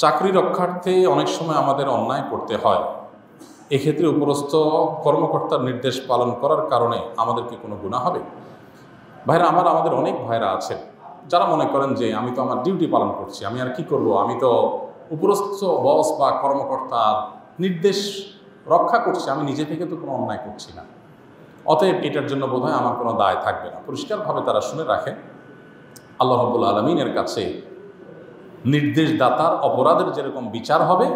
চাকরি রক্ষার্থে অনেক সময় আমাদের অন্যায় করতে হয় এক্ষেত্রে উপরস্থ কর্মকর্তার নির্দেশ পালন করার কারণে আমাদেরকে কোনো গুণা হবে ভাইরা আমার আমাদের অনেক ভাইরা আছেন যারা মনে করেন যে আমি তো আমার ডিউটি পালন করছি আমি আর কি করব আমি তো উপরস্থ বস বা কর্মকর্তার নির্দেশ রক্ষা করছি আমি নিজে থেকে তো কোনো অন্যায় করছি না অতএব এটার জন্য বোধহয় আমার কোনো দায় থাকবে না পরিষ্কারভাবে তারা শুনে রাখে আল্লাহ রব্বুল আলমিনের কাছে নির্দেশদাতার অপরাধের যেরকম বিচার হবে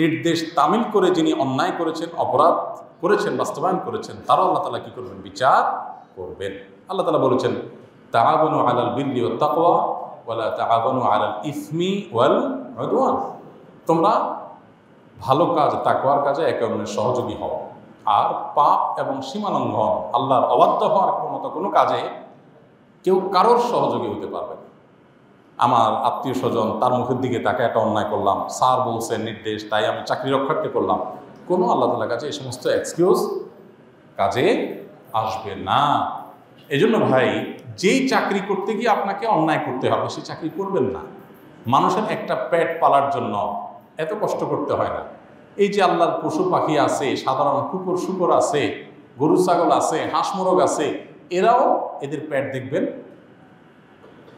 নির্দেশ তামিল করে যিনি অন্যায় করেছেন অপরাধ করেছেন বাস্তবায়ন করেছেন তারও আল্লাহ তালা কী করবেন বিচার করবেন আল্লাহ তালা বলেছেন তাহাবনু আলাল বিল্লি ও তাকওয়া ওয়ালা তাহাবনু আলাল ইসমি ওয়াল রদওয়ান তোমরা ভালো কাজ তাকওয়ার কাজে একে অন্যের সহযোগী হও আর পাপ এবং সীমালঙ্ঘন আল্লাহর অবাধ্য হওয়ার মতো কোনো কাজে কেউ কারোর সহযোগী হতে পারবে না আমার আত্মীয় স্বজন তার মুখের দিকে তাকে একটা অন্যায় করলাম স্যার বলছে নির্দেশ তাই আমি চাকরি রক্ষার্থে করলাম কোনো আল্লাহ তালার কাছে এই সমস্ত এক্সকিউজ কাজে আসবে না এজন্য ভাই যেই চাকরি করতে গিয়ে আপনাকে অন্যায় করতে হবে সেই চাকরি করবেন না মানুষের একটা পেট পালার জন্য এত কষ্ট করতে হয় না এই যে আল্লাহর পশু পাখি আছে সাধারণ কুকুর শুকর আছে গরু ছাগল আছে হাঁস মোরগ আছে এরাও এদের পেট দেখবেন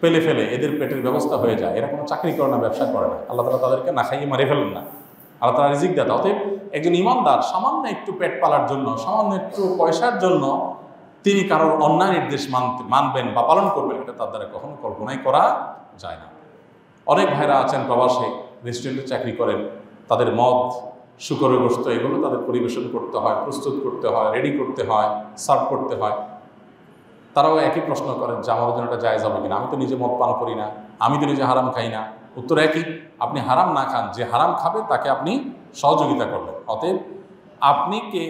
ফেলে ফেলে এদের পেটের ব্যবস্থা হয়ে যায় এরা কোনো চাকরি করে না ব্যবসা করে না আল্লাহ তালা তাদেরকে না খাইয়ে মারে ফেলেন না আল্লাহ তালা রিজিক দেয় অতএব একজন ইমানদার সামান্য একটু পেট পালার জন্য সামান্য একটু পয়সার জন্য তিনি কারোর অন্যায় নির্দেশ মানতে মানবেন বা পালন করবেন এটা তার দ্বারা কখনো কল্পনাই করা যায় না অনেক ভাইরা আছেন প্রবাসে রেস্টুরেন্টে চাকরি করেন তাদের মদ শুকরে গোস্ত এগুলো তাদের পরিবেশন করতে হয় প্রস্তুত করতে হয় রেডি করতে হয় সার্ভ করতে হয় তারাও একই প্রশ্ন করেন যে আমার জন্য এটা জায়জ হবে কিনা আমি তো নিজে মদ পান করি না আমি তো নিজে হারাম খাই না উত্তর একই আপনি হারাম না খান যে হারাম খাবে তাকে আপনি সহযোগিতা করবেন অতএব আপনি কে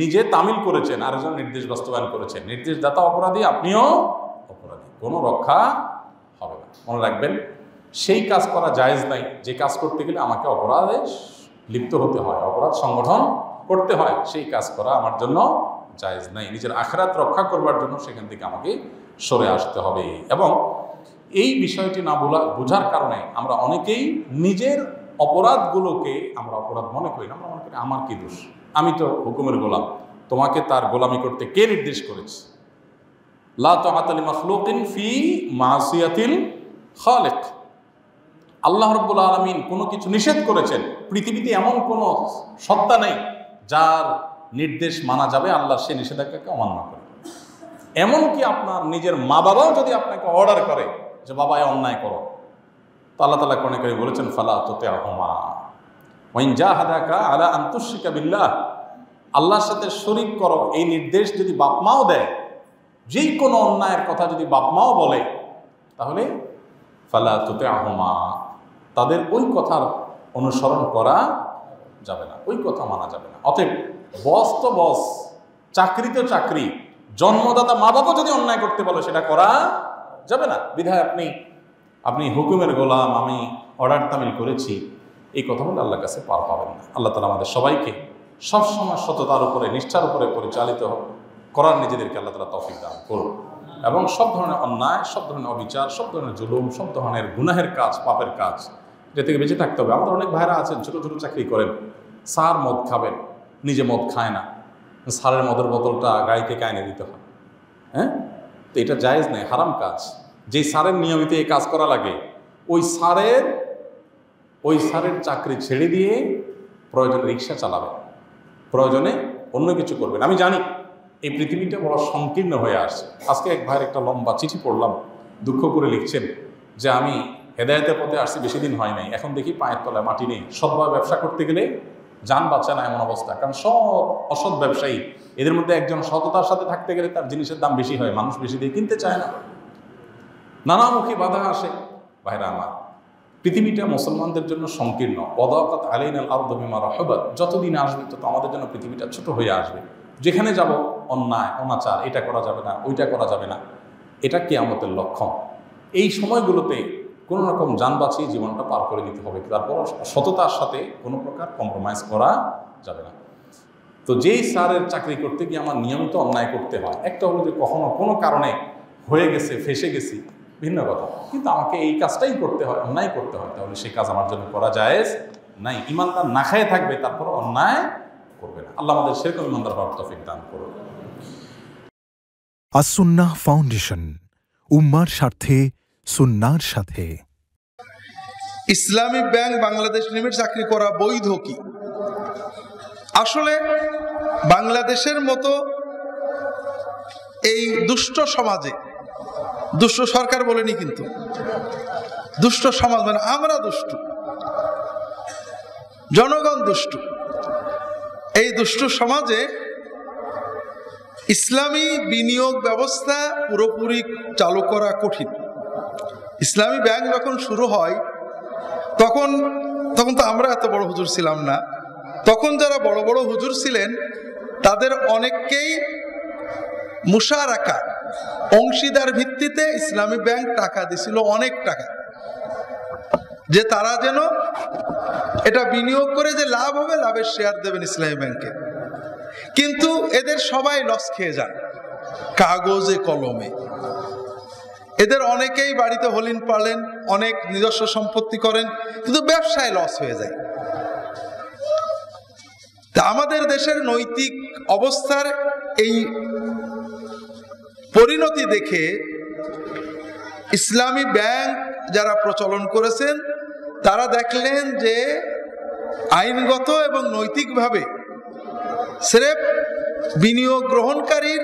নিজে তামিল করেছেন আর একজন নির্দেশ বাস্তবায়ন করেছেন নির্দেশদাতা অপরাধী আপনিও অপরাধী কোনো রক্ষা হবে না মনে রাখবেন সেই কাজ করা জায়েজ নাই যে কাজ করতে গেলে আমাকে অপরাধে লিপ্ত হতে হয় অপরাধ সংগঠন করতে হয় সেই কাজ করা আমার জন্য জায়েজ নাই নিজের আখরাত রক্ষা করবার জন্য সেখান থেকে আমাকে সরে আসতে হবে এবং এই বিষয়টি না বোলা বোঝার কারণে আমরা অনেকেই নিজের অপরাধগুলোকে আমরা অপরাধ মনে করি না আমরা মনে করি আমার কী দোষ আমি তো হুকুমের গোলাম তোমাকে তার গোলামি করতে কে নির্দেশ করেছে লা ফি খালেক আল্লাহ রব্বুল আলমিন কোনো কিছু নিষেধ করেছেন পৃথিবীতে এমন কোনো সত্তা নেই যার নির্দেশ মানা যাবে আল্লাহ সে নিষেধাজ্ঞাকে অমান্য করে এমনকি আপনার নিজের মা বাবাও যদি আপনাকে অর্ডার করে যে বাবা এ অন্যায় করো তো আল্লাহ তালা কনে করে বলেছেন ফালা তোতে আহমা ওয়াইন যা হাদাকা আলা আন্তঃিকা বিল্লাহ আল্লাহর সাথে শরিক করো এই নির্দেশ যদি বাপমাও দেয় যেই কোনো অন্যায়ের কথা যদি বাপমাও বলে তাহলে ফালা তোতে আহমা তাদের ওই কথার অনুসরণ করা যাবে না ওই কথা মানা যাবে না অতএব বস তো বস চাকরি তো চাকরি জন্মদাতা মা বাবা যদি অন্যায় করতে বলে সেটা করা যাবে না বিধায় আপনি আপনি হুকুমের গোলাম আমি অর্ডার তামিল করেছি এই কথা বলে আল্লাহর কাছে পার পাবেন না আল্লাহ তালা আমাদের সবাইকে সবসময় সততার উপরে নিষ্ঠার উপরে পরিচালিত করার নিজেদেরকে আল্লাহ তালা তফিক দান করুন এবং সব ধরনের অন্যায় সব ধরনের অবিচার সব ধরনের জুলুম সব ধরনের গুনাহের কাজ পাপের কাজ যে থেকে বেঁচে থাকতে হবে আমাদের অনেক ভাইরা আছেন ছোটো ছোটো চাকরি করেন সার মদ খাবেন নিজে মদ খায় না সারের মদের বোতলটা গাড়ি থেকে দিতে হয় হ্যাঁ তো এটা জায়েজ নেই হারাম কাজ যে সারের নিয়মিত এই কাজ করা লাগে ওই সারের ওই সারের চাকরি ছেড়ে দিয়ে প্রয়োজনে রিক্সা চালাবে প্রয়োজনে অন্য কিছু করবেন আমি জানি এই পৃথিবীটা বড় সংকীর্ণ হয়ে আসছে আজকে এক ভাইয়ের একটা লম্বা চিঠি পড়লাম দুঃখ করে লিখছেন যে আমি হেদায়তের পথে আসছি বেশি দিন হয় নাই এখন দেখি পায়ের তলায় মাটি নেই সদ্ভাবে ব্যবসা করতে গেলে যান বাঁচে না এমন অবস্থা কারণ সব অসৎ ব্যবসায়ী এদের মধ্যে একজন সততার সাথে থাকতে গেলে তার জিনিসের দাম বেশি হয় মানুষ বেশি দিয়ে কিনতে চায় না নানামুখী বাধা আসে ভাইরা আমার পৃথিবীটা মুসলমানদের জন্য সংকীর্ণ অদাকাত আলাইন আল আর্দমিমা রহবত যতদিন আসবে তত আমাদের জন্য পৃথিবীটা ছোট হয়ে আসবে যেখানে যাব অন্যায় অনাচার এটা করা যাবে না ওইটা করা যাবে না এটা আমাদের লক্ষণ এই সময়গুলোতে কোনো রকম যান বাঁচিয়ে জীবনটা পার করে দিতে হবে তারপর সততার সাথে কোনো প্রকার কম্প্রোমাইজ করা যাবে না তো যেই স্যারের চাকরি করতে গিয়ে আমার নিয়মিত অন্যায় করতে হয় একটা হলো যে কখনো কোনো কারণে হয়ে গেছে ফেসে গেছি ভিন্ন কথা কিন্তু আমাকে এই কাজটাই করতে হয় অন্যায় করতে হয় তাহলে সেই কাজ আমার জন্য করা যায় নাই ইমানদার না খায় থাকবে তারপর অন্যায় করবে না আল্লাহ আমাদের সেরকম ইমানদার হওয়ার তফিক দান করুন আসুন্না ফাউন্ডেশন উম্মার স্বার্থে সুন্নার সাথে ইসলামিক ব্যাংক বাংলাদেশ লিমিট চাকরি করা বৈধ কি আসলে বাংলাদেশের মতো এই দুষ্ট সমাজে দুষ্ট সরকার বলেনি কিন্তু দুষ্ট সমাজ মানে আমরা দুষ্ট জনগণ দুষ্টু এই দুষ্ট সমাজে ইসলামী বিনিয়োগ ব্যবস্থা পুরোপুরি চালু করা কঠিন ইসলামী ব্যাংক যখন শুরু হয় তখন তখন তো আমরা এত বড় হুজুর ছিলাম না তখন যারা বড় বড় হুজুর ছিলেন তাদের অনেককেই মুশারাকা অংশীদার ভিত্তিতে ইসলামী ব্যাংক টাকা দিছিল অনেক টাকা যে তারা যেন এটা বিনিয়োগ করে যে লাভ হবে লাভের শেয়ার দেবেন ইসলামী ব্যাংকে কিন্তু এদের সবাই লস খেয়ে যান কাগজে কলমে এদের অনেকেই বাড়িতে হলিন পালেন অনেক নিজস্ব সম্পত্তি করেন কিন্তু ব্যবসায় লস হয়ে যায় তা আমাদের দেশের নৈতিক অবস্থার এই পরিণতি দেখে ইসলামী ব্যাংক যারা প্রচলন করেছেন তারা দেখলেন যে আইনগত এবং নৈতিকভাবে স্রেফ বিনিয়োগ গ্রহণকারীর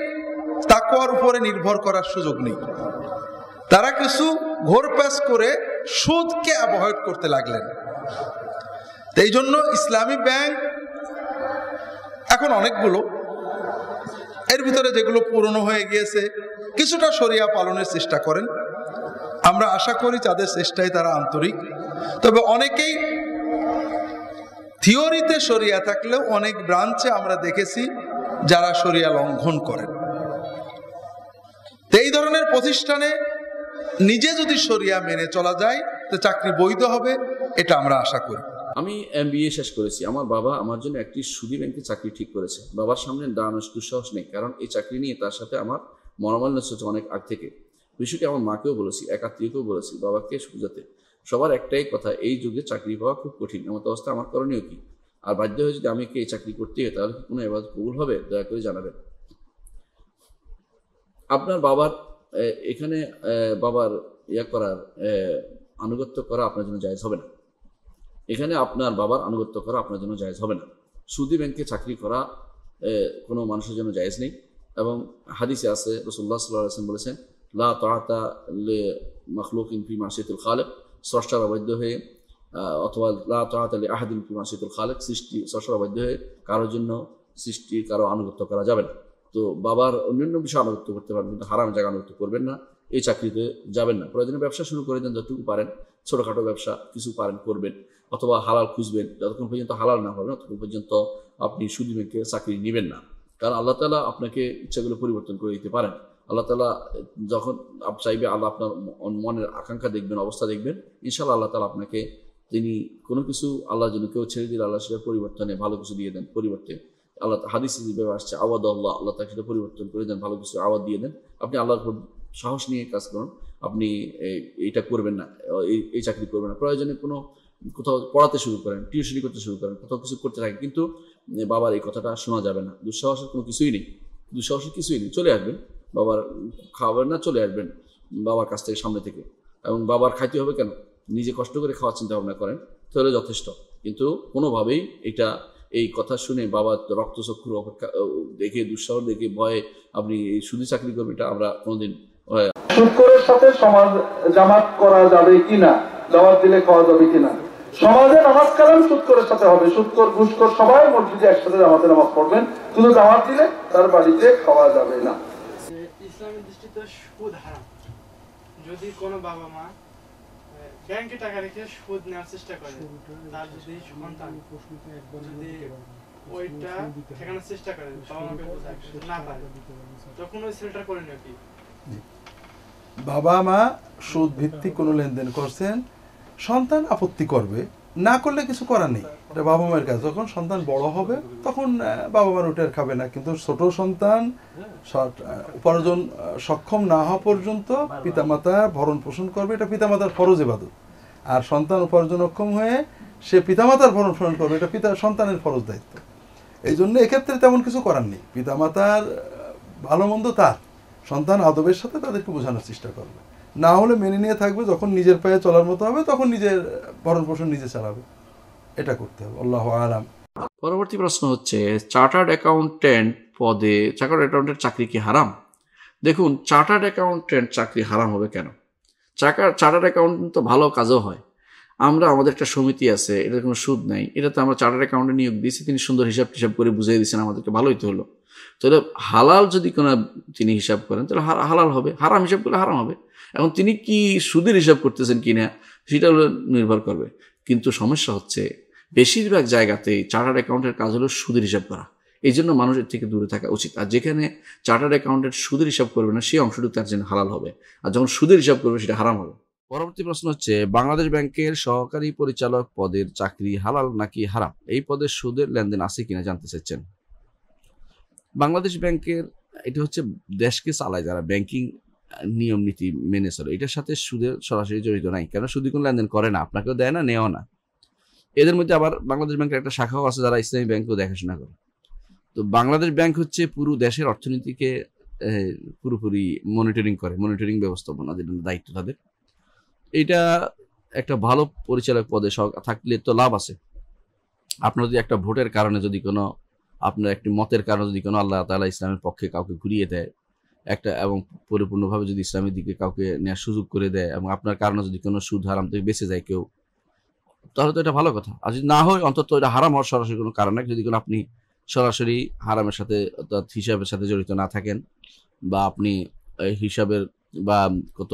তাকুয়ার উপরে নির্ভর করার সুযোগ নেই তারা কিছু ঘোরপ্যাস করে সুদকে অ্যাভয়েড করতে লাগলেন এই জন্য ইসলামী ব্যাংক এখন অনেকগুলো এর ভিতরে যেগুলো পুরনো হয়ে গিয়েছে কিছুটা সরিয়া পালনের চেষ্টা করেন আমরা আশা করি তাদের চেষ্টায় তারা আন্তরিক তবে অনেকেই থিওরিতে সরিয়া থাকলেও অনেক ব্রাঞ্চে আমরা দেখেছি যারা সরিয়া লঙ্ঘন করেন এই ধরনের প্রতিষ্ঠানে নিজে যদি সরিয়া মেনে চলা যায় তো চাকরি বৈধ হবে এটা আমরা আশা করি আমি এম শেষ করেছি আমার বাবা আমার জন্য একটি সুদী ব্যাংকে চাকরি ঠিক করেছে বাবার সামনে দাঁড়ানোর দুঃসাহস নেই কারণ এই চাকরি নিয়ে তার সাথে আমার মনোমাল্য চলছে অনেক আগ থেকে বিষয়টি আমার মাকেও বলেছি এক আত্মীয়কেও বলেছি বাবাকে বুঝাতে সবার একটাই কথা এই যুগে চাকরি পাওয়া খুব কঠিন এমন অবস্থা আমার করণীয় কি আর বাধ্য হয়ে যদি আমি এই চাকরি করতে হয় তাহলে কি কোনো এবার কবুল হবে দয়া করে জানাবেন আপনার বাবার এখানে বাবার ইয়া করার আনুগত্য করা আপনার জন্য জায়জ হবে না এখানে আপনার বাবার আনুগত্য করা আপনার জন্য জায়জ হবে না সুদি ব্যাংকে চাকরি করা কোনো মানুষের জন্য জায়জ নেই এবং হাদিসে আছে রসুল্লাহ সাল্লাহ আসলাম বলেছেন লা তাহাতা লে মখলুক ইনফি মাসিদুল খালেক স্রষ্টার অবৈধ হয়ে অথবা লা তাহাত আলী আহাদিন ফি মাসিদুল খালেক সৃষ্টি স্রষ্টার অবৈধ হয়ে কারোর জন্য সৃষ্টি কারো আনুগত্য করা যাবে না তো বাবার অন্যান্য বিষয়ে আনুগত্য করতে পারেন কিন্তু হারাম জায়গা আনুগত্য করবেন না এই চাকরিতে যাবেন না প্রয়োজনে ব্যবসা শুরু করে দেন যতটুকু পারেন ছোটোখাটো ব্যবসা কিছু পারেন করবেন অথবা হালাল খুঁজবেন যতক্ষণ পর্যন্ত হালাল না হবে ততক্ষণ পর্যন্ত আপনি সুদী ব্যাংকে চাকরি নেবেন না কারণ আল্লাহ তালা আপনাকে ইচ্ছাগুলো পরিবর্তন করে দিতে পারেন আল্লাহ তালা যখন আপ চাইবে আল্লাহ আপনার মনের আকাঙ্ক্ষা দেখবেন অবস্থা দেখবেন ইনশাল্লাহ আল্লাহ তালা আপনাকে তিনি কোনো কিছু আল্লাহর জন্য কেউ ছেড়ে দিলে আল্লাহ সেটা পরিবর্তনে ভালো কিছু দিয়ে দেন পরিবর্তে আল্লাহ হাদিস যেভাবে আসছে আওয়াদ আল্লাহ আল্লাহ তাকে সেটা পরিবর্তন করে দেন ভালো কিছু আওয়াজ দিয়ে দেন আপনি আল্লাহর সাহস নিয়ে কাজ করুন আপনি এইটা করবেন না এই চাকরি করবেন না প্রয়োজনে কোনো কোথাও পড়াতে শুরু করেন টিউশনি করতে শুরু করেন কোথাও কিছু করতে থাকেন কিন্তু বাবার এই কথাটা শোনা যাবে না দুঃসাহসের কোনো কিছুই নেই দুঃসাহসের কিছুই নেই চলে আসবেন বাবার খাওয়াবেন না চলে আসবেন বাবার কাছ থেকে সামনে থেকে এবং বাবার খাইতে হবে কেন নিজে কষ্ট করে খাওয়ার চিন্তা ভাবনা করেন তাহলে যথেষ্ট কিন্তু কোনোভাবেই এটা এই কথা শুনে বাবা রক্তচক্ষুর অপেক্ষা দেখে দুঃসাহ দেখে ভয়ে আপনি শুধু চাকরি করবেন এটা আমরা কোনোদিন শুক্রের সাথে সমাজ জামাত করা যাবে কিনা জবাব দিলে খাওয়া যাবে কিনা সমাজে নামাজ কালাম সাথে হবে সুৎকর ঘুষকর সবাই মসজিদে একসাথে জামাতে নামাজ পড়বেন কিন্তু জামাত দিলে তার বাড়িতে খাওয়া যাবে না ইসলামের দৃষ্টিতে যদি কোনো বাবা মা ব্যাংকে টাকা রেখে সুদ নেওয়ার চেষ্টা করে তার যদি সন্তান যদি ওইটা ঠেকানোর চেষ্টা করে বাবা মাকে বোঝায় না পারে তখন ওই সেলটা করে নাকি বাবা মা সুদ ভিত্তি কোনো লেনদেন করছেন সন্তান আপত্তি করবে না করলে কিছু করার নেই এটা বাবা মায়ের কাছে যখন সন্তান বড় হবে তখন বাবা মার উঠে আর খাবে না কিন্তু ছোট সন্তান উপার্জন সক্ষম না হওয়া পর্যন্ত পিতামাতা ভরণ পোষণ করবে এটা পিতামাতার ফরজ এবাদত আর সন্তান উপার্জন অক্ষম হয়ে সে পিতামাতার ভরণ পোষণ করবে এটা পিতা সন্তানের ফরজ দায়িত্ব এই জন্য এক্ষেত্রে তেমন কিছু করার নেই পিতামাতার ভালো মন্দ তার সন্তান আদবের সাথে তাদেরকে বোঝানোর চেষ্টা করবে না হলে মেনে নিয়ে থাকবে যখন নিজের পায়ে চলার মতো হবে তখন নিজের ভরণ পোষণ নিজে চালাবে এটা করতে হবে আল্লাহ আলাম পরবর্তী প্রশ্ন হচ্ছে চার্টার্ড অ্যাকাউন্টেন্ট পদে চার্টার্ড অ্যাকাউন্টেন্ট চাকরি কি হারাম দেখুন চার্টার্ড অ্যাকাউন্টেন্ট চাকরি হারাম হবে কেন চাকার চার্টার অ্যাকাউন্টেন্ট তো ভালো কাজও হয় আমরা আমাদের একটা সমিতি আছে এটা কোনো সুদ নাই এটা তো আমরা চার্টার অ্যাকাউন্টে নিয়োগ দিয়েছি তিনি সুন্দর হিসাব টিসাব করে বুঝিয়ে দিয়েছেন আমাদেরকে ভালোই তো হলো তাহলে হালাল যদি কোনো তিনি হিসাব করেন তাহলে হালাল হবে হারাম হিসাব করলে হারাম হবে এখন তিনি কি সুদের হিসাব করতেছেন কি না সেটা হলো নির্ভর করবে কিন্তু সমস্যা হচ্ছে বেশিরভাগ জায়গাতে চার্টার অ্যাকাউন্টের কাজ হলো সুদের হিসাব করা এই জন্য মানুষের থেকে দূরে থাকা উচিত আর যেখানে চার্টার্ড অ্যাকাউন্টেন্ট সুদের হিসাব করবে না সেই অংশটুকু তার জন্য হালাল হবে আর যখন সুদের হিসাব করবে সেটা হারাম হবে পরবর্তী প্রশ্ন হচ্ছে বাংলাদেশ ব্যাংকের সহকারী পরিচালক পদের চাকরি হালাল নাকি হারাম এই পদে সুদের লেনদেন আছে কিনা জানতে চাচ্ছেন বাংলাদেশ ব্যাংকের এটা হচ্ছে দেশকে চালায় যারা ব্যাংকিং নিয়ম নীতি মেনে চলে এটার সাথে সুদের সরাসরি জড়িত নাই কেন সুদি কোনো লেনদেন করে না আপনাকেও দেয় না নেও না এদের মধ্যে আবার বাংলাদেশ ব্যাংকের একটা শাখাও আছে যারা ইসলামী ব্যাংকেও দেখাশোনা করে তো বাংলাদেশ ব্যাংক হচ্ছে পুরো দেশের অর্থনীতিকে পুরোপুরি মনিটরিং করে মনিটরিং ব্যবস্থাপনা যেটা দায়িত্ব তাদের এটা একটা ভালো পরিচালক পদে থাকলে তো লাভ আছে আপনার যদি একটা ভোটের কারণে যদি কোনো আপনার একটি মতের কারণে যদি কোনো আল্লাহ তালা ইসলামের পক্ষে কাউকে ঘুরিয়ে দেয় একটা এবং পরিপূর্ণভাবে যদি ইসলামের দিকে কাউকে নেওয়ার সুযোগ করে দেয় এবং আপনার কারণে যদি কোনো সুদ হারাম থেকে বেঁচে যায় কেউ তাহলে তো এটা ভালো কথা আর যদি না হয় অন্তত এটা হারাম হওয়ার সরাসরি কোনো কারণ যদি কোনো আপনি সরাসরি হারামের সাথে অর্থাৎ হিসাবের সাথে জড়িত না থাকেন বা আপনি হিসাবের বা কত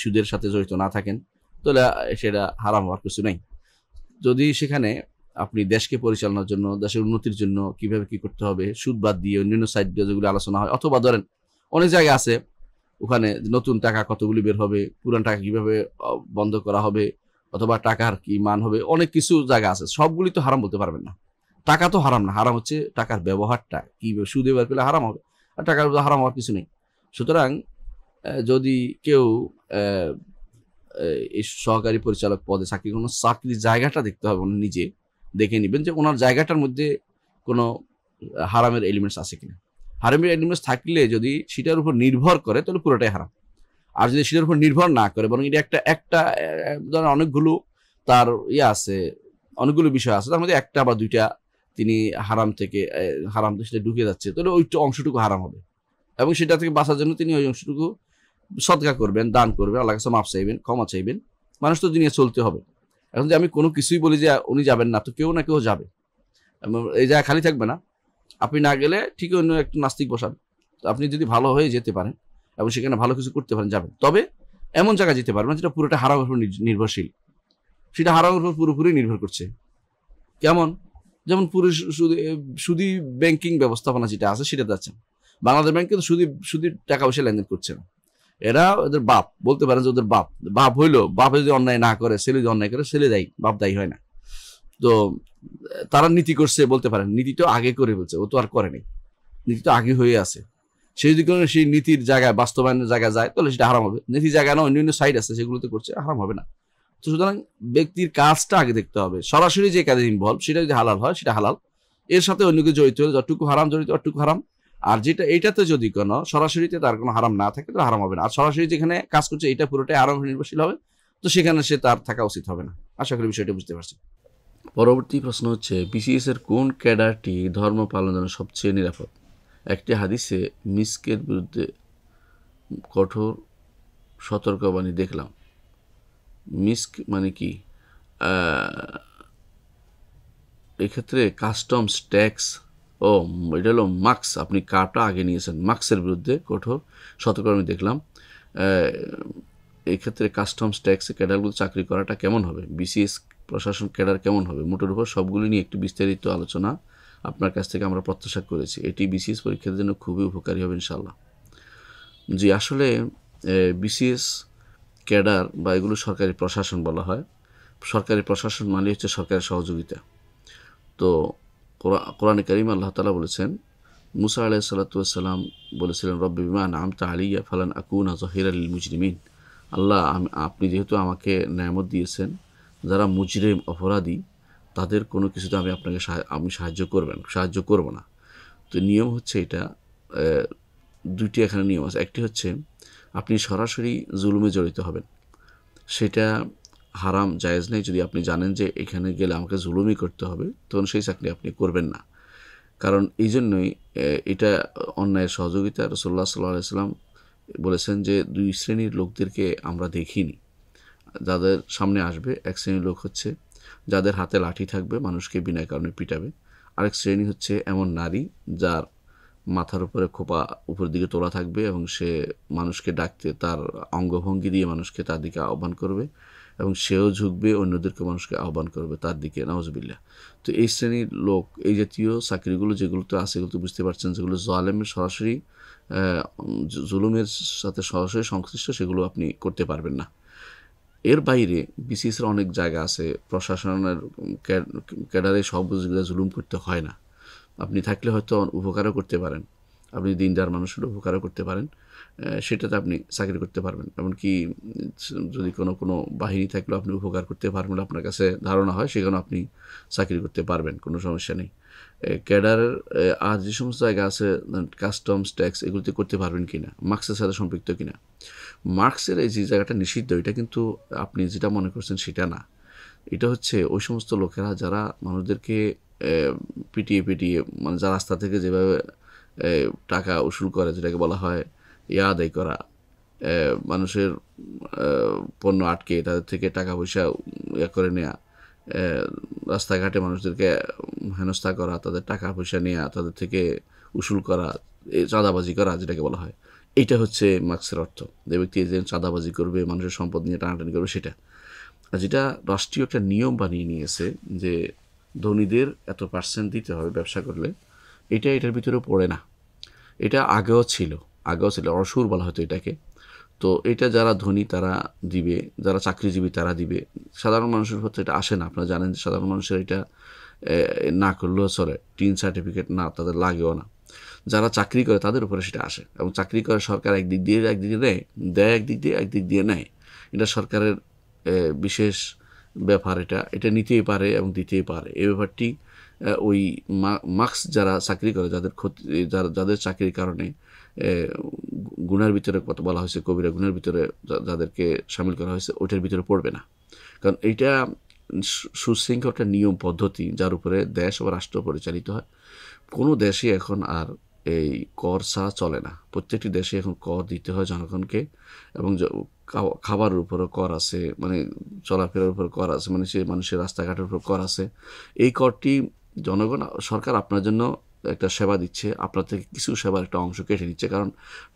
সুদের সাথে জড়িত না থাকেন তাহলে সেটা হারাম হওয়ার কিছু নাই যদি সেখানে আপনি দেশকে পরিচালনার জন্য দেশের উন্নতির জন্য কিভাবে কি করতে হবে সুদ বাদ দিয়ে অন্যান্য সাইড দিয়ে যেগুলো আলোচনা হয় অথবা ধরেন অনেক জায়গা আছে ওখানে নতুন টাকা কতগুলি বের হবে পুরান টাকা কিভাবে বন্ধ করা হবে অথবা টাকার কি মান হবে অনেক কিছু জায়গা আছে সবগুলি তো হারাম বলতে পারবেন না টাকা তো হারাম না হারাম হচ্ছে টাকার ব্যবহারটা কি সুদে ব্যবহার করলে হারাম হবে আর টাকার হারাম হওয়ার কিছু নেই সুতরাং যদি কেউ এই সহকারী পরিচালক পদে চাকরি কোনো চাকরির জায়গাটা দেখতে হবে উনি নিজে দেখে নেবেন যে ওনার জায়গাটার মধ্যে কোনো হারামের এলিমেন্টস আছে কিনা হারামের এলিমেন্টস থাকলে যদি সেটার উপর নির্ভর করে তাহলে পুরোটাই হারাম আর যদি সেটার উপর নির্ভর না করে বরং এটা একটা একটা ধরেন অনেকগুলো তার ইয়ে আছে অনেকগুলো বিষয় আছে তার মধ্যে একটা বা দুইটা তিনি হারাম থেকে হারাম সেটা ঢুকে যাচ্ছে তাহলে ওই অংশটুকু হারাম হবে এবং সেটা থেকে বাঁচার জন্য তিনি ওই অংশটুকু সদকা করবেন দান করবেন আল্লাহ কাছে মাপ চাইবেন ক্ষমা চাইবেন মানুষ তো দুনিয়া চলতে হবে এখন যে আমি কোনো কিছুই বলি যে উনি যাবেন না তো কেউ না কেউ যাবে এই জায়গা খালি থাকবে না আপনি না গেলে ঠিক অন্য একটু নাস্তিক বসান তো আপনি যদি ভালো হয়ে যেতে পারেন এবং সেখানে ভালো কিছু করতে পারেন যাবেন তবে এমন জায়গায় যেতে পারবেন যেটা পুরোটা হারামের উপর নির্ভরশীল সেটা হারামের উপর পুরোপুরি নির্ভর করছে কেমন যেমন পুরো সুদি ব্যাংকিং ব্যবস্থাপনা যেটা আছে সেটা যাচ্ছেন বাংলাদেশ ব্যাংক কিন্তু সুদি সুদির টাকা পয়সা লেনদেন করছে না এরা ওদের বাপ বলতে পারেন যে ওদের বাপ বাপ হইলো বাপ যদি অন্যায় না করে ছেলে যদি অন্যায় করে ছেলে দায়ী বাপ দায়ী হয় না তো তারা নীতি করছে বলতে পারেন নীতি তো আগে করে বলছে ও তো আর করেনি নীতি তো আগে হয়ে আছে সে যদি কোনো সেই নীতির জায়গায় বাস্তবায়নের জায়গায় যায় তাহলে সেটা হারাম হবে নীতি জায়গায় না অন্য অন্য সাইড আছে সেগুলোতে করছে হারাম হবে না তো সুতরাং ব্যক্তির কাজটা আগে দেখতে হবে সরাসরি যে কাজে ইনভলভ সেটা যদি হালাল হয় সেটা হালাল এর সাথে অন্য কিছু জড়িত হলে যতটুকু হারাম জড়িত অতটুকু হারাম আর যেটা এইটাতে যদি কোনো সরাসরিতে তার কোনো হারাম না থাকে তো হারাম হবে না আর সরাসরি যেখানে কাজ করছে এটা পুরোটাই আরাম নির্ভরশীল হবে তো সেখানে সে তার থাকা উচিত হবে না আশা করি বিষয়টা বুঝতে পারছি পরবর্তী প্রশ্ন হচ্ছে বিসিএস এর কোন ক্যাডারটি ধর্ম পালন জন্য সবচেয়ে নিরাপদ একটি হাদিসে মিসকের বিরুদ্ধে কঠোর সতর্কবাণী দেখলাম মিস্ক মানে কি এক্ষেত্রে কাস্টমস ট্যাক্স ও এটা হলো মার্ক্স আপনি কাটা আগে নিয়েছেন মার্ক্সের বিরুদ্ধে কঠোর সতর্ক আমি দেখলাম এক্ষেত্রে কাস্টমস ট্যাক্সে ক্যাডারগুলো চাকরি করাটা কেমন হবে বিসিএস প্রশাসন ক্যাডার কেমন হবে মোটের উপর সবগুলি নিয়ে একটি বিস্তারিত আলোচনা আপনার কাছ থেকে আমরা প্রত্যাশা করেছি এটি বিসিএস পরীক্ষার জন্য খুবই উপকারী হবে ইনশাল্লাহ জি আসলে বিসিএস ক্যাডার বা এগুলো সরকারি প্রশাসন বলা হয় সরকারি প্রশাসন মানে হচ্ছে সরকারের সহযোগিতা তো কোরআন করিম আল্লাহ তালা বলেছেন মুসা আলাহ সাল্লাতাম বলেছিলেন রব্বি বিমান তা আলিয়া ফালান আকুন জহির আলী মুজরিমিন আল্লাহ আমি আপনি যেহেতু আমাকে ন্যামত দিয়েছেন যারা মুজরিম অপরাধী তাদের কোনো কিছুতে আমি আপনাকে আমি সাহায্য করবেন সাহায্য করব না তো নিয়ম হচ্ছে এটা দুইটি এখানে নিয়ম আছে একটি হচ্ছে আপনি সরাসরি জুলুমে জড়িত হবেন সেটা হারাম জায়েজ নেই যদি আপনি জানেন যে এখানে গেলে আমাকে জুলুমই করতে হবে তখন সেই চাকরি আপনি করবেন না কারণ এই জন্যই এটা অন্যায়ের সহযোগিতা রসোল্লা সাল্লাহ সাল্লাম বলেছেন যে দুই শ্রেণীর লোকদেরকে আমরা দেখিনি যাদের সামনে আসবে এক শ্রেণীর লোক হচ্ছে যাদের হাতে লাঠি থাকবে মানুষকে বিনা কারণে পিটাবে আরেক শ্রেণী হচ্ছে এমন নারী যার মাথার উপরে খোপা উপর দিকে তোলা থাকবে এবং সে মানুষকে ডাকতে তার অঙ্গভঙ্গি দিয়ে মানুষকে তার দিকে আহ্বান করবে এবং সেও ঝুঁকবে অন্যদেরকে মানুষকে আহ্বান করবে তার দিকে নওয়াজবিল্লা তো এই শ্রেণীর লোক এই জাতীয় চাকরিগুলো যেগুলো তো আছে এগুলো তো বুঝতে পারছেন যেগুলো জোয়ালেমের সরাসরি জুলুমের সাথে সরাসরি সংশ্লিষ্ট সেগুলো আপনি করতে পারবেন না এর বাইরে বিসিএসের অনেক জায়গা আছে প্রশাসনের ক্যাডারে সব জুলুম করতে হয় না আপনি থাকলে হয়তো উপকারও করতে পারেন আপনি দিনদার মানুষের উপকারও করতে পারেন সেটাতে আপনি চাকরি করতে পারবেন এমনকি যদি কোনো কোনো বাহিনী থাকলেও আপনি উপকার করতে পারবেন আপনার কাছে ধারণা হয় সেখানে আপনি চাকরি করতে পারবেন কোনো সমস্যা নেই ক্যাডার আর যে সমস্ত জায়গা আছে কাস্টমস ট্যাক্স এগুলোতে করতে পারবেন কি না মার্ক্সের সাথে সম্পৃক্ত কি না মার্ক্সের এই যে জায়গাটা নিষিদ্ধ এটা কিন্তু আপনি যেটা মনে করছেন সেটা না এটা হচ্ছে ওই সমস্ত লোকেরা যারা মানুষদেরকে পিটিয়ে পিটিয়ে মানে যা রাস্তা থেকে যেভাবে টাকা উসুল করে যেটাকে বলা হয় ইয়া আদায় করা মানুষের পণ্য আটকে তাদের থেকে টাকা পয়সা ইয়া করে নেওয়া রাস্তাঘাটে মানুষদেরকে হেনস্থা করা তাদের টাকা পয়সা নেওয়া তাদের থেকে উসুল করা চাঁদাবাজি করা যেটাকে বলা হয় এইটা হচ্ছে মার্ক্সের অর্থ যে ব্যক্তি যে চাঁদাবাজি করবে মানুষের সম্পদ নিয়ে টানাটানি করবে সেটা আর যেটা রাষ্ট্রীয় একটা নিয়ম বানিয়ে নিয়েছে যে ধনীদের এত পার্সেন্ট দিতে হবে ব্যবসা করলে এটা এটার ভিতরে পড়ে না এটা আগেও ছিল আগেও ছিল অসুর বলা হতো এটাকে তো এটা যারা ধনী তারা দিবে যারা চাকরিজীবী তারা দিবে সাধারণ মানুষের হচ্ছে এটা আসে না আপনারা জানেন যে সাধারণ মানুষের এটা না করলেও চলে টিন সার্টিফিকেট না তাদের লাগেও না যারা চাকরি করে তাদের উপরে সেটা আসে এবং চাকরি করে সরকার একদিক দিয়ে একদিকে দেয় দেয় একদিক দিয়ে একদিক দিয়ে নেয় এটা সরকারের বিশেষ ব্যাপার এটা এটা নিতেই পারে এবং দিতেই পারে এই ব্যাপারটি ওই মার্কস যারা চাকরি করে যাদের ক্ষতি যারা যাদের চাকরির কারণে গুণার ভিতরে কথা বলা হয়েছে কবিরা গুণার ভিতরে যাদেরকে সামিল করা হয়েছে ওইটার ভিতরে পড়বে না কারণ এইটা সুশৃঙ্খল একটা নিয়ম পদ্ধতি যার উপরে দেশ বা রাষ্ট্র পরিচালিত হয় কোনো দেশে এখন আর এই কর ছাড়া চলে না প্রত্যেকটি দেশে এখন কর দিতে হয় জনগণকে এবং খাবারের উপরও কর আছে মানে চলাফেরার উপর কর আছে মানে সে মানুষের রাস্তাঘাটের উপর কর আছে এই করটি জনগণ সরকার আপনার জন্য একটা সেবা দিচ্ছে আপনার থেকে কিছু সেবার একটা অংশ কেটে নিচ্ছে কারণ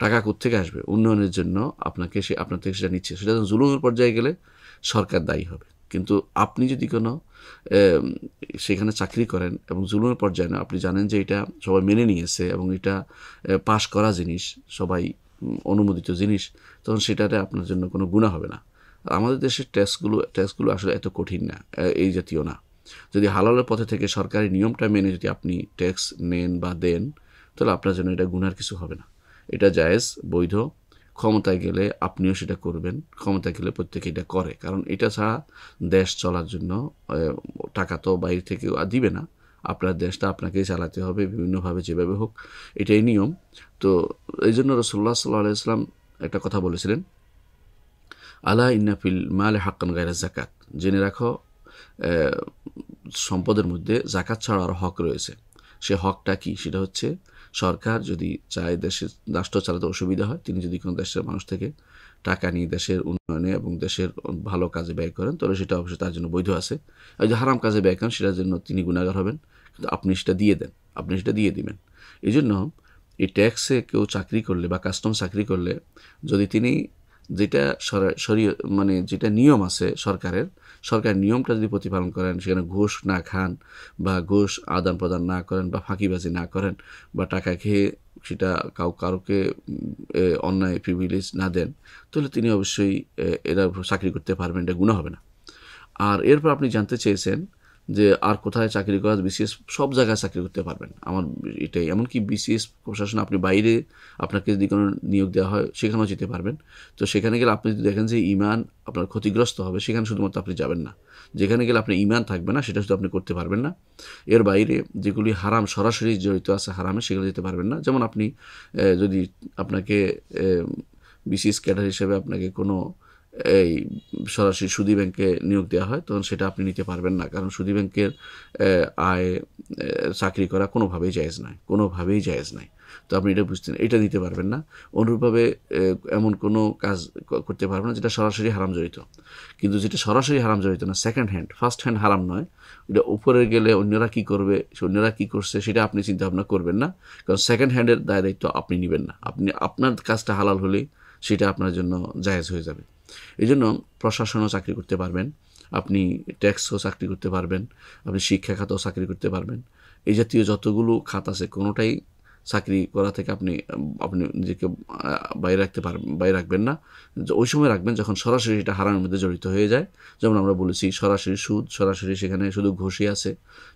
টাকা থেকে আসবে উন্নয়নের জন্য আপনাকে সে আপনার থেকে সেটা নিচ্ছে সেটা জুলুমের পর্যায়ে গেলে সরকার দায়ী হবে কিন্তু আপনি যদি কোনো সেখানে চাকরি করেন এবং জুলুমের পর্যায়ে আপনি জানেন যে এটা সবাই মেনে নিয়েছে এবং এটা পাশ করা জিনিস সবাই অনুমোদিত জিনিস তখন সেটাতে আপনার জন্য কোনো গুণা হবে না আমাদের দেশের ট্যাক্সগুলো ট্যাক্সগুলো আসলে এত কঠিন না এই জাতীয় না যদি হালালের পথে থেকে সরকারি নিয়মটা মেনে যদি আপনি ট্যাক্স নেন বা দেন তাহলে আপনার জন্য এটা গুণার কিছু হবে না এটা জায়েজ বৈধ ক্ষমতায় গেলে আপনিও সেটা করবেন ক্ষমতায় গেলে প্রত্যেকে এটা করে কারণ এটা ছাড়া দেশ চলার জন্য টাকা তো বাইরে থেকে দিবে না আপনার দেশটা আপনাকেই চালাতে হবে বিভিন্নভাবে যেভাবে হোক এটাই নিয়ম তো এই জন্য রসোল্লা সাল্লাহ ইসলাম একটা কথা বলেছিলেন আলা ইন্নাফিল মালে হাক্কান গায়রা জাকাত জেনে রাখো সম্পদের মধ্যে জাকাত ছাড়া আর হক রয়েছে সে হকটা কি সেটা হচ্ছে সরকার যদি চায় দেশের রাষ্ট্র চালাতে অসুবিধা হয় তিনি যদি কোনো দেশের মানুষ থেকে টাকা নিয়ে দেশের উন্নয়নে এবং দেশের ভালো কাজে ব্যয় করেন তাহলে সেটা অবশ্যই তার জন্য বৈধ আছে আর যদি হারাম কাজে ব্যয় করেন সেটার জন্য তিনি গুণাগার হবেন কিন্তু আপনি সেটা দিয়ে দেন আপনি সেটা দিয়ে দিবেন এই জন্য এই ট্যাক্সে কেউ চাকরি করলে বা কাস্টম চাকরি করলে যদি তিনি যেটা মানে যেটা নিয়ম আছে সরকারের সরকার নিয়মটা যদি প্রতিপালন করেন সেখানে ঘুষ না খান বা ঘুষ আদান প্রদান না করেন বা ফাঁকিবাজি না করেন বা টাকা খেয়ে সেটা কাউ কারোকে অন্যায় প্রিভিলেজ না দেন তাহলে তিনি অবশ্যই এরা চাকরি করতে পারবেন এটা গুণা হবে না আর এরপর আপনি জানতে চেয়েছেন যে আর কোথায় চাকরি করা বিসিএস সব জায়গায় চাকরি করতে পারবেন আমার এটাই এমনকি বিসিএস প্রশাসন আপনি বাইরে আপনাকে যদি কোনো নিয়োগ দেওয়া হয় সেখানেও যেতে পারবেন তো সেখানে গেলে আপনি যদি দেখেন যে ইমান আপনার ক্ষতিগ্রস্ত হবে সেখানে শুধুমাত্র আপনি যাবেন না যেখানে গেলে আপনি ইমান থাকবে না সেটা শুধু আপনি করতে পারবেন না এর বাইরে যেগুলি হারাম সরাসরি জড়িত আছে হারামে সেগুলো যেতে পারবেন না যেমন আপনি যদি আপনাকে বিসিএস ক্যাডার হিসেবে আপনাকে কোনো এই সরাসরি সুদী ব্যাংকে নিয়োগ দেওয়া হয় তখন সেটা আপনি নিতে পারবেন না কারণ সুদী ব্যাংকের আয় চাকরি করা কোনোভাবেই জায়েজ নয় কোনোভাবেই জায়েজ নয় তো আপনি এটা বুঝতেন এটা নিতে পারবেন না অনুরূপভাবে এমন কোনো কাজ করতে পারবেন না যেটা সরাসরি হারাম জড়িত কিন্তু যেটা সরাসরি হারাম জড়িত না সেকেন্ড হ্যান্ড ফার্স্ট হ্যান্ড হারাম নয় এটা উপরে গেলে অন্যরা কী করবে অন্যরা কী করছে সেটা আপনি চিন্তা ভাবনা করবেন না কারণ সেকেন্ড হ্যান্ডের দায় দায়িত্ব আপনি নেবেন না আপনি আপনার কাজটা হালাল হলে সেটা আপনার জন্য জায়েজ হয়ে যাবে এই জন্য প্রশাসনও চাকরি করতে পারবেন আপনি ট্যাক্সও চাকরি করতে পারবেন আপনি শিক্ষা খাতেও চাকরি করতে পারবেন এই জাতীয় যতগুলো খাত আছে কোনোটাই চাকরি করা থেকে আপনি আপনি নিজেকে বাইরে রাখতে পার বাইরে রাখবেন না ওই সময় রাখবেন যখন সরাসরি এটা হারানোর মধ্যে জড়িত হয়ে যায় যেমন আমরা বলেছি সরাসরি সুদ সরাসরি সেখানে শুধু ঘষি আছে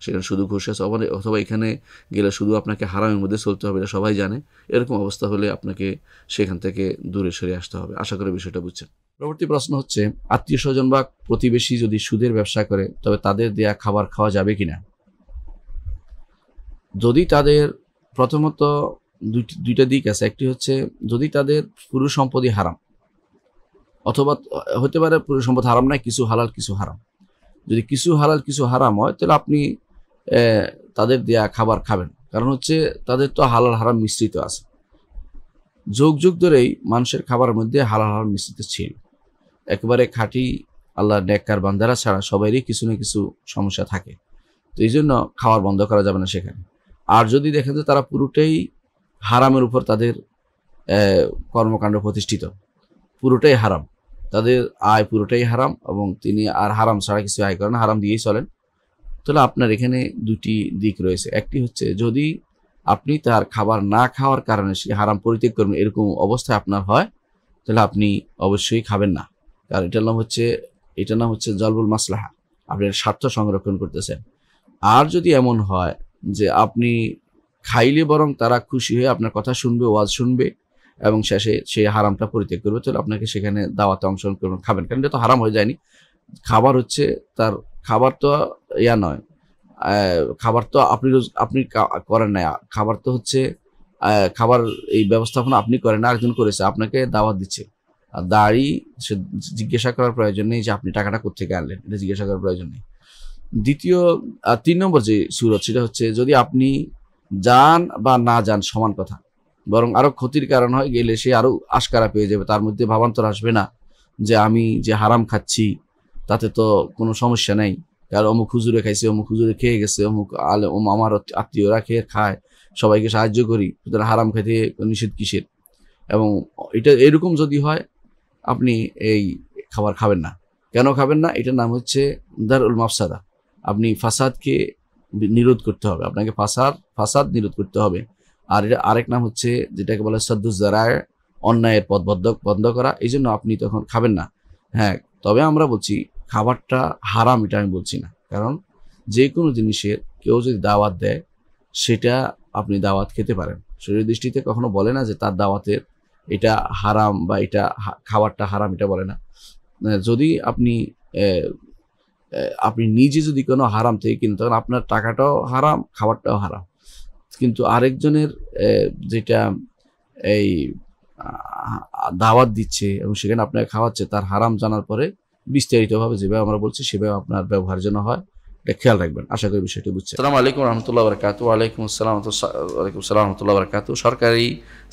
সেখানে শুধু ঘষি আছে অথবা এখানে গেলে শুধু আপনাকে হারামের মধ্যে চলতে হবে এটা সবাই জানে এরকম অবস্থা হলে আপনাকে সেখান থেকে দূরে সরে আসতে হবে আশা করি বিষয়টা বুঝছেন পরবর্তী প্রশ্ন হচ্ছে আত্মীয় স্বজন বা প্রতিবেশী যদি সুদের ব্যবসা করে তবে তাদের দেয়া খাবার খাওয়া যাবে কিনা যদি তাদের প্রথমত দুইটা দিক আছে একটি হচ্ছে যদি তাদের পুরুষ সম্পদই হারাম অথবা হতে পারে পুরুষ সম্পদ হারাম নয় কিছু হালাল কিছু হারাম যদি কিছু হালাল কিছু হারাম হয় তাহলে আপনি তাদের দেয়া খাবার খাবেন কারণ হচ্ছে তাদের তো হালাল হারাম মিশ্রিত আছে যুগ যুগ ধরেই মানুষের খাবার মধ্যে হালাল হারাম মিশ্রিত ছিল একবারে খাঁটি আল্লাহ নেককার বান্দারা ছাড়া সবারই কিছু না কিছু সমস্যা থাকে তো এই জন্য খাওয়ার বন্ধ করা যাবে না সেখানে আর যদি দেখেন যে তারা পুরোটাই হারামের উপর তাদের কর্মকাণ্ড প্রতিষ্ঠিত পুরোটাই হারাম তাদের আয় পুরোটাই হারাম এবং তিনি আর হারাম ছাড়া কিছু আয় করেন হারাম দিয়েই চলেন তাহলে আপনার এখানে দুটি দিক রয়েছে একটি হচ্ছে যদি আপনি তার খাবার না খাওয়ার কারণে সে হারাম পরিত্যাগ করবেন এরকম অবস্থায় আপনার হয় তাহলে আপনি অবশ্যই খাবেন না আর এটার নাম হচ্ছে এটার নাম হচ্ছে জলবুল মাসলাহা আপনি স্বার্থ সংরক্ষণ করতেছেন আর যদি এমন হয় যে আপনি খাইলে বরং তারা খুশি হয়ে আপনার কথা শুনবে ওয়াজ শুনবে এবং শেষে সেই হারামটা পরিত্যাগ করবে তাহলে আপনাকে সেখানে দাওয়াতে অংশগ্রহণ করবেন খাবেন কারণ এটা তো হারাম হয়ে যায়নি খাবার হচ্ছে তার খাবার তো ইয়া নয় খাবার তো আপনি রোজ আপনি করেন না খাবার তো হচ্ছে খাবার এই ব্যবস্থাপনা আপনি করেন না আরেকজন করেছে আপনাকে দাওয়াত দিচ্ছে আর দাড়ি সে জিজ্ঞাসা করার প্রয়োজন নেই যে আপনি টাকাটা কোথেকে আনলেন এটা জিজ্ঞাসা করার প্রয়োজন নেই দ্বিতীয় আর তিন নম্বর যে সুরত সেটা হচ্ছে যদি আপনি যান বা না যান সমান কথা বরং আরও ক্ষতির কারণ হয় গেলে সে আরও আশকারা পেয়ে যাবে তার মধ্যে ভাবান্তর আসবে না যে আমি যে হারাম খাচ্ছি তাতে তো কোনো সমস্যা নেই কারণ অমুক হুজুরে খাইছে অমুক হুজুরে খেয়ে গেছে অমুক আলে ওম আমার আত্মীয়রা খেয়ে খায় সবাইকে সাহায্য করি সুতরাং হারাম খেতে নিষেধ কিসের এবং এটা এরকম যদি হয় আপনি এই খাবার খাবেন না কেন খাবেন না এটার নাম হচ্ছে দারুল মাফসাদা আপনি ফাসাদকে নিরোধ করতে হবে আপনাকে ফাসাদ ফাসাদ নিরোধ করতে হবে আর এটা আরেক নাম হচ্ছে যেটাকে বলে সদ্দুজারায় অন্যায়ের পথ বদ্ধ বন্ধ করা এই জন্য আপনি তখন খাবেন না হ্যাঁ তবে আমরা বলছি খাবারটা হারাম এটা আমি বলছি না কারণ যে কোনো জিনিসের কেউ যদি দাওয়াত দেয় সেটা আপনি দাওয়াত খেতে পারেন শরীর দৃষ্টিতে কখনো বলে না যে তার দাওয়াতের এটা হারাম বা এটা খাবারটা হারাম এটা বলে না যদি আপনি আপনি নিজে যদি কোনো হারাম থেকে কিনেন তখন আপনার টাকাটাও হারাম খাবারটাও হারাম কিন্তু আরেকজনের যেটা এই দাওয়াত দিচ্ছে এবং সেখানে আপনাকে খাওয়াচ্ছে তার হারাম জানার পরে বিস্তারিতভাবে যেভাবে আমরা বলছি সেভাবে আপনার ব্যবহার যেন হয় এটা খেয়াল রাখবেন আশা করি বিষয়টি বুঝছে সালাম আলাইকুম রহমতুল্লাহ বরকাত ওয়ালাইকুম আসসালাম আলাইকুম সালাম রহমতুল্লাহ বরকাত সরকারি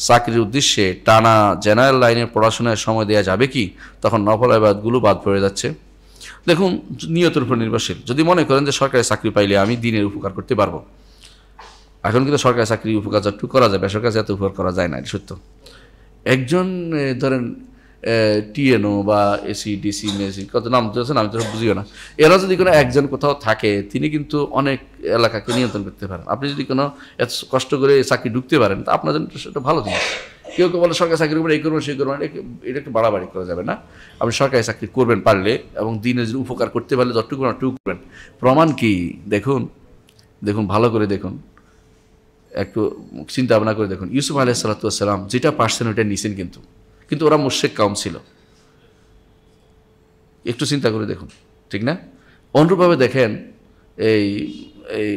চাকরির উদ্দেশ্যে টানা জেনারেল লাইনের পড়াশোনায় সময় দেওয়া যাবে কি তখন নফল আবাদগুলো বাদ পড়ে যাচ্ছে দেখুন নিয়তের উপর নির্ভরশীল যদি মনে করেন যে সরকারি চাকরি পাইলে আমি দিনের উপকার করতে পারবো এখন কিন্তু সরকারি চাকরির উপকার যতটুকু করা যায় বেসরকারি এত উপকার করা যায় না সত্য একজন ধরেন টিএনও বা এসি ডিসি মেসি কত নাম তো আছে নাম তো বুঝিও না এরা যদি কোনো একজন কোথাও থাকে তিনি কিন্তু অনেক এলাকাকে নিয়ন্ত্রণ করতে পারেন আপনি যদি কোনো এত কষ্ট করে চাকরি ঢুকতে পারেন তা আপনার জন্য সেটা ভালো জিনিস কেউ কেউ বলে সরকারি চাকরি করবেন এই করবেন সেই করবেন এটা একটু বাড়াবাড়ি করা যাবে না আপনি সরকারি চাকরি করবেন পারলে এবং দিনের যদি উপকার করতে পারলে যতটুকু টুকু করবেন প্রমাণ কি দেখুন দেখুন ভালো করে দেখুন একটু চিন্তা ভাবনা করে দেখুন ইউসুফ আলহ সালাতাম যেটা পারছেন ওইটা নিছেন কিন্তু কিন্তু ওরা মোর্শেক কাউম ছিল একটু চিন্তা করে দেখুন ঠিক না অনুরূপভাবে দেখেন এই এই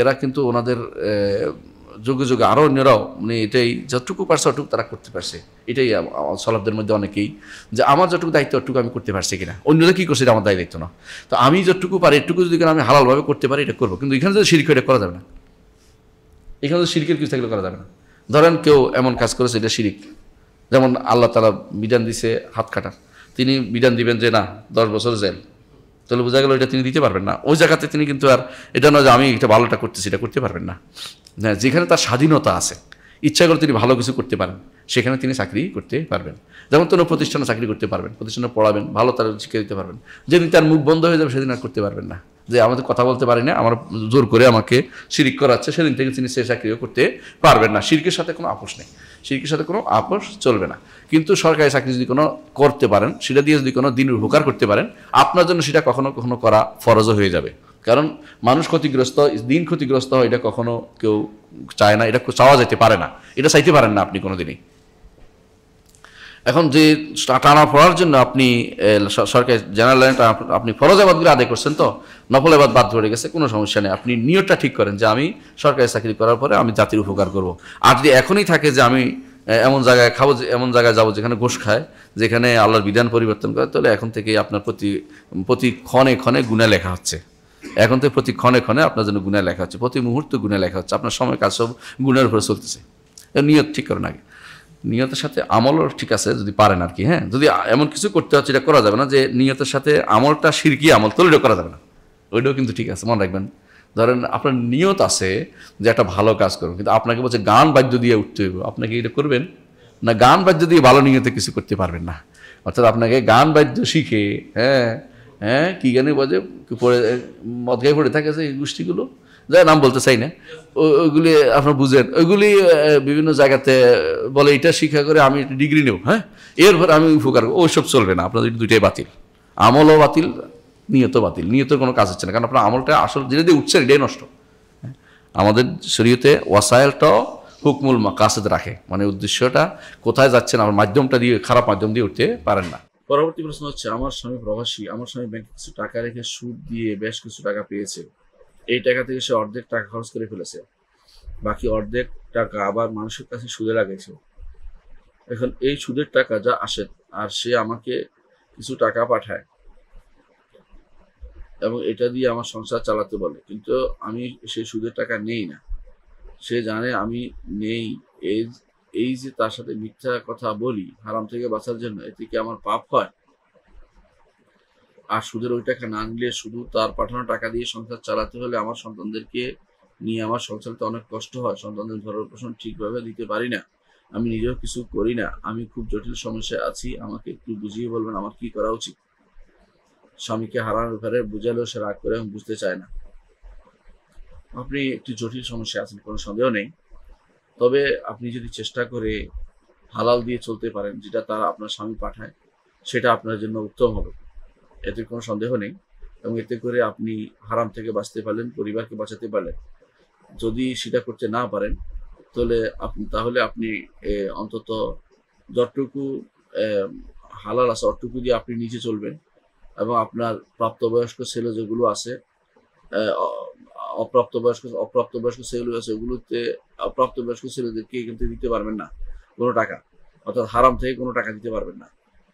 এরা কিন্তু ওনাদের যুগে যুগে আরও অন্যরাও মানে এটাই যতটুকু পারছে অটুকু তারা করতে পারছে এটাই সলভদের মধ্যে অনেকেই যে আমার যতটুকু দায়িত্ব অটুকু আমি করতে পারছি কিনা অন্যরা কী করছে আমার দায়িত্ব না তো আমি যতটুকু পারি এটুকু যদি আমি হালালভাবে করতে পারি এটা করবো কিন্তু এখানে যদি শিরক এটা করা যাবে না এখানে যদি শিরকের কিছু থাকলে করা যাবে না ধরেন কেউ এমন কাজ করেছে এটা শিরিক যেমন আল্লাহ তালা বিধান দিছে হাত কাটা তিনি বিধান দিবেন যে না দশ বছর জেল তাহলে বোঝা গেল এটা তিনি দিতে পারবেন না ওই জায়গাতে তিনি কিন্তু আর এটা নয় যে আমি এটা ভালোটা করতেছি এটা করতে পারবেন না হ্যাঁ যেখানে তার স্বাধীনতা আছে ইচ্ছা করে তিনি ভালো কিছু করতে পারেন সেখানে তিনি চাকরি করতে পারবেন যেমন কোনো প্রতিষ্ঠানে চাকরি করতে পারবেন প্রতিষ্ঠানে পড়াবেন ভালো তার শিক্ষা দিতে পারবেন যেদিন তার মুখ বন্ধ হয়ে যাবে সেদিন আর করতে পারবেন না যে আমাদের কথা বলতে পারি না আমার জোর করে আমাকে শিরিক করাচ্ছে সেদিন থেকে তিনি সে চাকরিও করতে পারবেন না শিরকের সাথে কোনো আপোষ নেই শিরকের সাথে কোনো আপোষ চলবে না কিন্তু সরকারি চাকরি যদি কোনো করতে পারেন সেটা দিয়ে যদি কোনো দিন উপকার করতে পারেন আপনার জন্য সেটা কখনো কখনো করা ফরজও হয়ে যাবে কারণ মানুষ ক্ষতিগ্রস্ত দিন ক্ষতিগ্রস্ত হয় এটা কখনো কেউ চায় না এটা চাওয়া যেতে পারে না এটা চাইতে পারেন না আপনি কোনো দিনই এখন যে টানা পড়ার জন্য আপনি সরকারি জেনারেল লাইনটা আপনি ফরজ আবাদগুলো আদায় করছেন তো নফল আবাদ বাদ ধরে গেছে কোনো সমস্যা নেই আপনি নিয়োগটা ঠিক করেন যে আমি সরকারি চাকরি করার পরে আমি জাতির উপকার করব। আর যদি এখনই থাকে যে আমি এমন জায়গায় খাবো এমন জায়গায় যাবো যেখানে ঘোষ খায় যেখানে আল্লাহর বিধান পরিবর্তন করে তাহলে এখন থেকে আপনার প্রতি প্রতি ক্ষণে ক্ষণে গুণা লেখা হচ্ছে এখন থেকে প্রতি ক্ষণে ক্ষণে আপনার জন্য গুণায় লেখা হচ্ছে প্রতি মুহূর্তে গুণা লেখা হচ্ছে আপনার সময় কাজ সব গুণের উপরে চলতেছে নিয়োগ ঠিক করেন আগে নিয়তের সাথে আমলও ঠিক আছে যদি পারেন আর কি হ্যাঁ যদি এমন কিছু করতে হচ্ছে এটা করা যাবে না যে নিয়তের সাথে আমলটা সিরকি আমল তো ওইটাও করা যাবে না ওইটাও কিন্তু ঠিক আছে মনে রাখবেন ধরেন আপনার নিয়ত আছে যে একটা ভালো কাজ করবেন কিন্তু আপনাকে বলছে গান বাদ্য দিয়ে উঠতে হইব আপনাকে এটা করবেন না গান বাদ্য দিয়ে ভালো নিয়তে কিছু করতে পারবেন না অর্থাৎ আপনাকে গান বাদ্য শিখে হ্যাঁ হ্যাঁ কী গানে বাজে পড়ে মদ গায়ে পড়ে থাকে সেই গোষ্ঠীগুলো যাই নাম বলতে চাই না ওইগুলি আপনার বুঝেন ওইগুলি বিভিন্ন জায়গাতে বলে এটা শিক্ষা করে আমি ডিগ্রি নেব হ্যাঁ এরপর আমি উপকার ওইসব চলবে না আপনাদের দুইটাই বাতিল আমলও বাতিল নিয়ত বাতিল নিয়তের কোনো কাজ হচ্ছে না কারণ আপনার আমলটা আসল যেটা দিয়ে উঠছে এটাই নষ্ট হ্যাঁ? আমাদের শরীয়তে ওয়াসাইলটাও হুকমুল মাকাসেদ রাখে মানে উদ্দেশ্যটা কোথায় যাচ্ছেন আমার মাধ্যমটা দিয়ে খারাপ মাধ্যম দিয়ে উঠতে পারেন না পরবর্তী প্রশ্ন হচ্ছে আমার স্বামী প্রবাসী আমার স্বামী ব্যাংকে কিছু টাকা রেখে সুদ দিয়ে বেশ কিছু টাকা পেয়েছে এই টাকা থেকে সে অর্ধেক টাকা খরচ করে ফেলেছে বাকি অর্ধেক টাকা আবার মানুষের কাছে সুদে লাগিয়েছে এখন এই সুদের টাকা যা আসে আর সে আমাকে কিছু টাকা পাঠায় এবং এটা দিয়ে আমার সংসার চালাতে বলে কিন্তু আমি সেই সুদের টাকা নেই না সে জানে আমি নেই এই এই যে তার সাথে মিথ্যা কথা বলি হারাম থেকে বাঁচার জন্য এতে কি আমার পাপ হয় আর সুদের ওই টাকা না নিলে শুধু তার পাঠানো টাকা দিয়ে সংসার চালাতে হলে আমার সন্তানদেরকে নিয়ে আমার তো অনেক কষ্ট হয় সন্তানদের ভরণ পোষণ ঠিকভাবে দিতে পারি না আমি নিজেও কিছু করি না আমি খুব জটিল সমস্যায় আছি আমাকে একটু বুঝিয়ে বলবেন আমার কি করা উচিত স্বামীকে হারানোর ব্যাপারে বুঝালেও সে রাগ করে এবং বুঝতে চায় না আপনি একটি জটিল সমস্যা আছেন কোনো সন্দেহ নেই তবে আপনি যদি চেষ্টা করে হালাল দিয়ে চলতে পারেন যেটা তারা আপনার স্বামী পাঠায় সেটা আপনার জন্য উত্তম হবে এতে কোনো সন্দেহ নেই এবং এতে করে আপনি হারাম থেকে বাঁচতে পারলেন পরিবারকে বাঁচাতে পারলেন যদি সেটা করতে না পারেন তাহলে আপনি তাহলে আপনি অন্তত যতটুকু হালাল আছে অতটুকু দিয়ে আপনি নিজে চলবেন এবং আপনার প্রাপ্তবয়স্ক ছেলে যেগুলো আছে অপ্রাপ্তবয়স্ক অপ্রাপ্তবয়স্ক ছেলে আছে ওগুলোতে অপ্রাপ্তবয়স্ক ছেলেদেরকে কিন্তু দিতে পারবেন না কোনো টাকা অর্থাৎ হারাম থেকে কোনো টাকা দিতে পারবেন না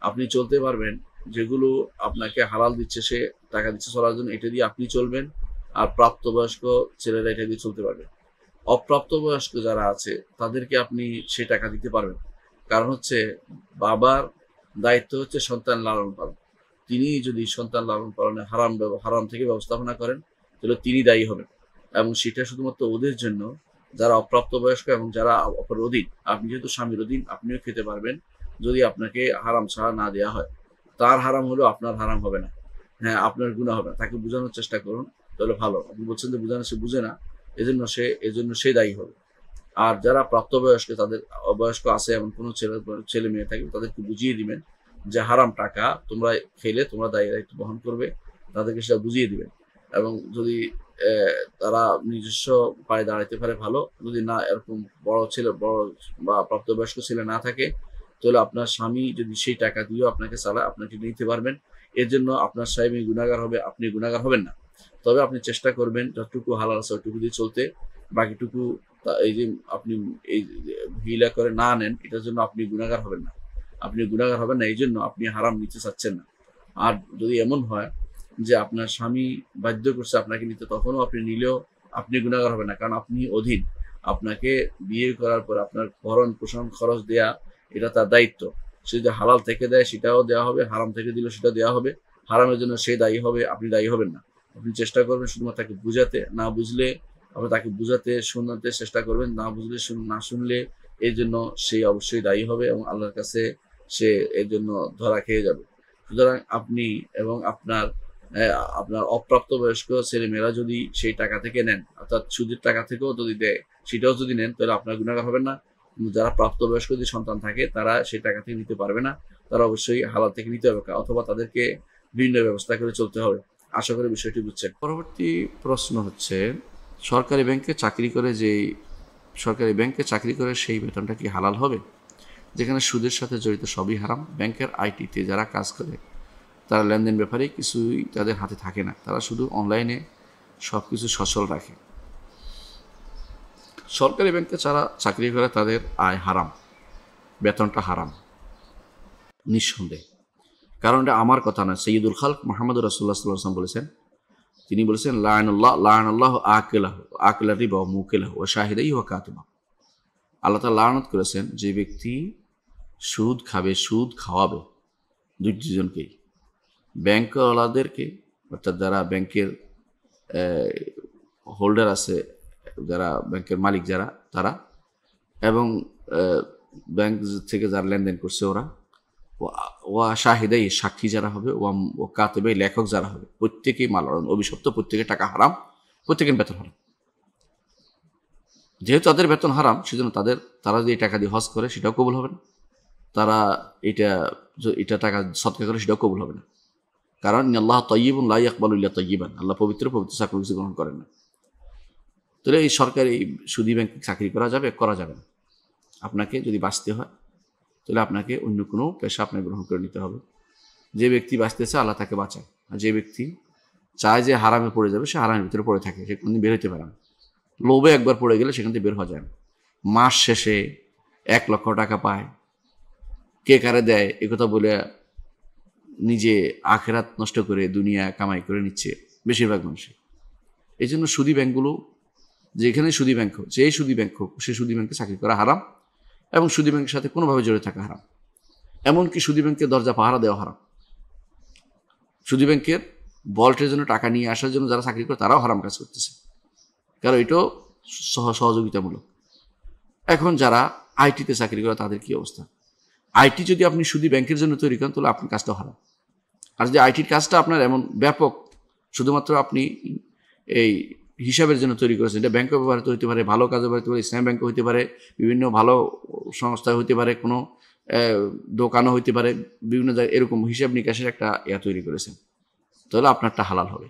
আপনি চলতে পারবেন যেগুলো আপনাকে হালাল দিচ্ছে সে টাকা দিচ্ছে চলার জন্য এটা দিয়ে আপনি চলবেন আর প্রাপ্তবয়স্ক ছেলেরা এটা দিয়ে চলতে পারবে অপ্রাপ্তবয়স্ক যারা আছে তাদেরকে আপনি সে টাকা দিতে পারবেন কারণ হচ্ছে বাবার দায়িত্ব হচ্ছে সন্তান লালন পালন তিনি যদি সন্তান লালন পালনে হারাম হারাম থেকে ব্যবস্থাপনা করেন তাহলে তিনি দায়ী হবেন এবং সেটা শুধুমাত্র ওদের জন্য যারা অপ্রাপ্তবয়স্ক এবং যারা অপর অধীন আপনি যেহেতু স্বামীর অধীন আপনিও খেতে পারবেন যদি আপনাকে হারাম ছাড়া না দেওয়া হয় তার হারাম হলেও আপনার হারাম হবে না হ্যাঁ আপনার গুণা হবে না তাকে বোঝানোর চেষ্টা করুন তাহলে ভালো আপনি বলছেন যে বোঝানো সে বুঝে না এজন্য সে এজন্য সে দায়ী হবে আর যারা প্রাপ্তবয়স্ক তাদের অবয়স্ক আছে এমন কোনো ছেলে ছেলে মেয়ে থাকবে তাদেরকে বুঝিয়ে দিবেন যে হারাম টাকা তোমরা খেলে তোমরা দায়ী দায়িত্ব বহন করবে তাদেরকে সেটা বুঝিয়ে দিবেন এবং যদি তারা নিজস্ব পায়ে দাঁড়াইতে পারে ভালো যদি না এরকম বড় ছেলে বড় বা প্রাপ্তবয়স্ক ছেলে না থাকে তাহলে আপনার স্বামী যদি সেই টাকা দিয়েও আপনাকে চালায় আপনাকে নিতে পারবেন এর জন্য আপনার স্বামী গুণাগার হবে আপনি গুণাগার হবেন না তবে আপনি চেষ্টা করবেন যতটুকু হালাল আছে ওইটুকু দিয়ে চলতে বাকিটুকু এই যে আপনি এই হিলা করে না নেন এটার জন্য আপনি গুণাগার হবেন না আপনি গুণাগার হবেন না এই জন্য আপনি হারাম নিতে চাচ্ছেন না আর যদি এমন হয় যে আপনার স্বামী বাধ্য করছে আপনাকে নিতে তখনও আপনি নিলেও আপনি গুণাগার হবেন না কারণ আপনি অধীন আপনাকে বিয়ে করার পর আপনার ভরণ পোষণ খরচ দেয়া এটা তার দায়িত্ব সে যদি হালাল থেকে দেয় সেটাও দেওয়া হবে হারাম থেকে দিল সেটা দেওয়া হবে হারামের জন্য সে দায়ী হবে আপনি দায়ী হবেন না আপনি চেষ্টা করবেন শুধুমাত্র তাকে বুঝাতে না বুঝলে আপনি তাকে বুঝাতে শোনাতে চেষ্টা করবেন না বুঝলে না শুনলে এর জন্য সে অবশ্যই দায়ী হবে এবং আল্লাহর কাছে সে এর জন্য ধরা খেয়ে যাবে সুতরাং আপনি এবং আপনার আপনার অপ্রাপ্ত বয়স্ক মেয়েরা যদি সেই টাকা থেকে নেন অর্থাৎ সুদের টাকা থেকেও যদি দেয় সেটাও যদি নেন তাহলে আপনার গুণাগার হবেন না যারা প্রাপ্তবয়স্ক যদি সন্তান থাকে তারা সেই টাকা থেকে নিতে পারবে না তারা অবশ্যই হালাল থেকে নিতে হবে অথবা তাদেরকে ঋণের ব্যবস্থা করে চলতে হবে আশা করি বিষয়টি বুঝছেন পরবর্তী প্রশ্ন হচ্ছে সরকারি ব্যাংকে চাকরি করে যেই সরকারি ব্যাংকে চাকরি করে সেই বেতনটা কি হালাল হবে যেখানে সুদের সাথে জড়িত সবই হারাম ব্যাংকের আইটিতে যারা কাজ করে তারা লেনদেন ব্যাপারে কিছুই তাদের হাতে থাকে না তারা শুধু অনলাইনে সব কিছু সচল রাখে সরকারি ব্যাংকে যারা চাকরি করে তাদের আয় হারাম বেতনটা হারাম নিঃসন্দেহ কারণ এটা আমার কথা না সৈয়দুল খালক মাহমুদুর রসুল্লাহ সাল্লাম বলেছেন তিনি বলেছেন লায়নুল্লাহ লায়নুল্লাহ আকেলাহ আকেলা রিবা মুকেলাহ ও শাহিদাই ও কাতিমা আল্লাহ তালা লায়নত করেছেন যে ব্যক্তি সুদ খাবে সুদ খাওয়াবে দুই দুজনকেই ব্যাংকওয়ালাদেরকে অর্থাৎ যারা ব্যাংকের হোল্ডার আছে যারা ব্যাংকের মালিক যারা তারা এবং ব্যাংক থেকে যারা লেনদেন করছে ওরা ওয়া শাহিদাই সাক্ষী যারা হবে ওয়া ও কাতবে লেখক যারা হবে প্রত্যেকেই মাল অভিশপ্ত প্রত্যেকের টাকা হারাম প্রত্যেকের বেতন হারাম যেহেতু তাদের বেতন হারাম সেজন্য তাদের তারা যদি টাকা দিয়ে হজ করে সেটাও কবুল হবে না তারা এটা এটা টাকা সৎকার করে সেটাও কবুল হবে না কারণ আল্লাহ তৈবুল্লাহ ইকবাল তৈবান আল্লাহ পবিত্র পবিত্র কিছু গ্রহণ করেন না তাহলে এই সরকারি সুদি ব্যাংকে চাকরি করা যাবে করা যাবে না আপনাকে যদি বাঁচতে হয় তাহলে আপনাকে অন্য কোনো পেশা আপনাকে গ্রহণ করে নিতে হবে যে ব্যক্তি বাঁচতে চায় আল্লাহ তাকে বাঁচায় আর যে ব্যক্তি চায় যে হারামে পড়ে যাবে সে হারামের ভিতরে পড়ে থাকে সে কোনদিন বের হতে পারে না লোভে একবার পড়ে গেলে সেখান থেকে বের হওয়া যায় না মাস শেষে এক লক্ষ টাকা পায় কে কারে দেয় একথা বলে নিজে আখেরাত নষ্ট করে দুনিয়া কামাই করে নিচ্ছে বেশিরভাগ মানুষের এই জন্য সুদী ব্যাংকগুলো যেখানে সুদি ব্যাংক হোক যেই সুদি ব্যাংক হোক সেই সুদি ব্যাংকে চাকরি করা হারাম এবং সুদি ব্যাংকের সাথে কোনোভাবে জড়িত থাকা হারাম এমনকি সুদি ব্যাংকের দরজা পাহারা দেওয়া হারাম সুদি ব্যাংকের বল্টের জন্য টাকা নিয়ে আসার জন্য যারা চাকরি করে তারাও হারাম কাজ করতেছে কারণ এটাও সহযোগিতামূলক এখন যারা আইটিতে চাকরি করে তাদের কি অবস্থা আইটি যদি আপনি সুদি ব্যাংকের জন্য তৈরি করেন তাহলে আপনার কাজটা হারাম আর যদি আইটির কাজটা আপনার এমন ব্যাপক শুধুমাত্র আপনি এই হিসাবের জন্য তৈরি করেছেন এটা ব্যাংকে ব্যবহৃত হতে পারে ভালো কাজে হতে পারে ইসলাম ব্যাংক হতে পারে বিভিন্ন ভালো সংস্থা হতে পারে কোনো দোকানও হইতে পারে বিভিন্ন জায়গায় এরকম হিসাব নিকাশের একটা ইয়া তৈরি করেছেন তাহলে আপনারটা হালাল হবে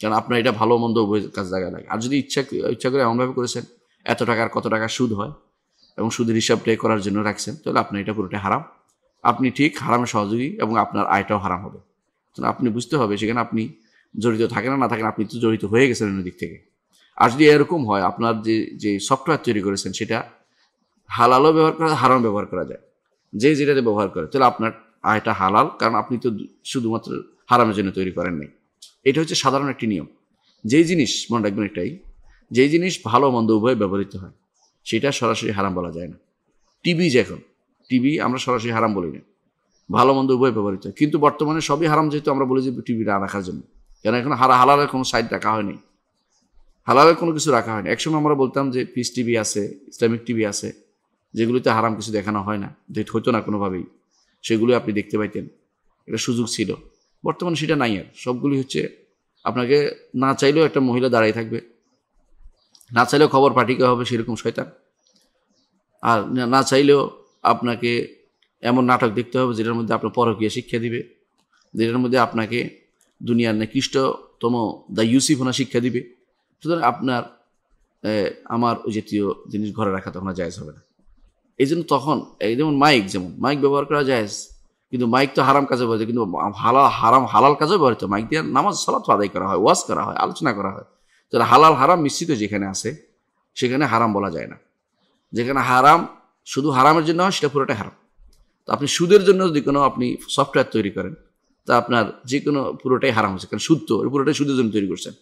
কারণ আপনার এটা ভালো মন্দ উভয় কাজ জায়গায় লাগে আর যদি ইচ্ছা ইচ্ছা করে এমনভাবে করেছেন এত টাকার কত টাকা সুদ হয় এবং সুদের প্লে করার জন্য রাখছেন তাহলে আপনার এটা পুরোটাই হারাম আপনি ঠিক হারামের সহযোগী এবং আপনার আয়টাও হারাম হবে আপনি বুঝতে হবে সেখানে আপনি জড়িত থাকে না না থাকেন আপনি তো জড়িত হয়ে গেছেন অন্য দিক থেকে আর যদি এরকম হয় আপনার যে যে সফটওয়্যার তৈরি করেছেন সেটা হালালও ব্যবহার করা হারাম ব্যবহার করা যায় যে যেটাতে ব্যবহার করে তাহলে আপনার আয়টা হালাল কারণ আপনি তো শুধুমাত্র হারামের জন্য তৈরি করেন নাই এটা হচ্ছে সাধারণ একটি নিয়ম যেই জিনিস মনে রাখবেন এটাই যেই জিনিস ভালো মন্দ উভয় ব্যবহৃত হয় সেটা সরাসরি হারাম বলা যায় না টিভি যে এখন টিভি আমরা সরাসরি হারাম বলি না ভালো মন্দ উভয় ব্যবহৃত হয় কিন্তু বর্তমানে সবই হারাম যেহেতু আমরা বলি যে টিভি না রাখার জন্য কেন এখন হারা হালালের কোনো সাইড রাখা হয়নি হালালের কোনো কিছু রাখা হয়নি একসময় আমরা বলতাম যে পিস টিভি আছে ইসলামিক টিভি আছে যেগুলিতে হারাম কিছু দেখানো হয় না হইতো না কোনোভাবেই সেগুলো আপনি দেখতে পাইতেন এটা সুযোগ ছিল বর্তমানে সেটা নাই আর সবগুলি হচ্ছে আপনাকে না চাইলেও একটা মহিলা দাঁড়াই থাকবে না চাইলেও খবর পাঠিয়ে হবে সেরকম শয়তান আর না চাইলেও আপনাকে এমন নাটক দেখতে হবে যেটার মধ্যে আপনার পরকীয় শিক্ষা দিবে যেটার মধ্যে আপনাকে দুনিয়ার নিকৃষ্টতম দা ইউসিফ ওনা শিক্ষা দিবে সুতরাং আপনার আমার ওই জাতীয় জিনিস ঘরে রাখা তখন জায়জ হবে না এই জন্য তখন এই যেমন মাইক যেমন মাইক ব্যবহার করা যায় কিন্তু মাইক তো হারাম কাজে ব্যবহৃত কিন্তু হালাল হারাম হালাল কাজে ব্যবহৃত মাইক দিয়ে নামাজ সালাত আদায় করা হয় ওয়াশ করা হয় আলোচনা করা হয় তাহলে হালাল হারাম মিশ্রিত যেখানে আছে সেখানে হারাম বলা যায় না যেখানে হারাম শুধু হারামের জন্য হয় সেটা পুরোটাই হারাম তো আপনি সুদের জন্য যদি কোনো আপনি সফটওয়্যার তৈরি করেন তা আপনার যে কোনো পুরোটাই হারাম হচ্ছে কারণ সুদ তো পুরোটাই সুদের জন্য তৈরি করছেন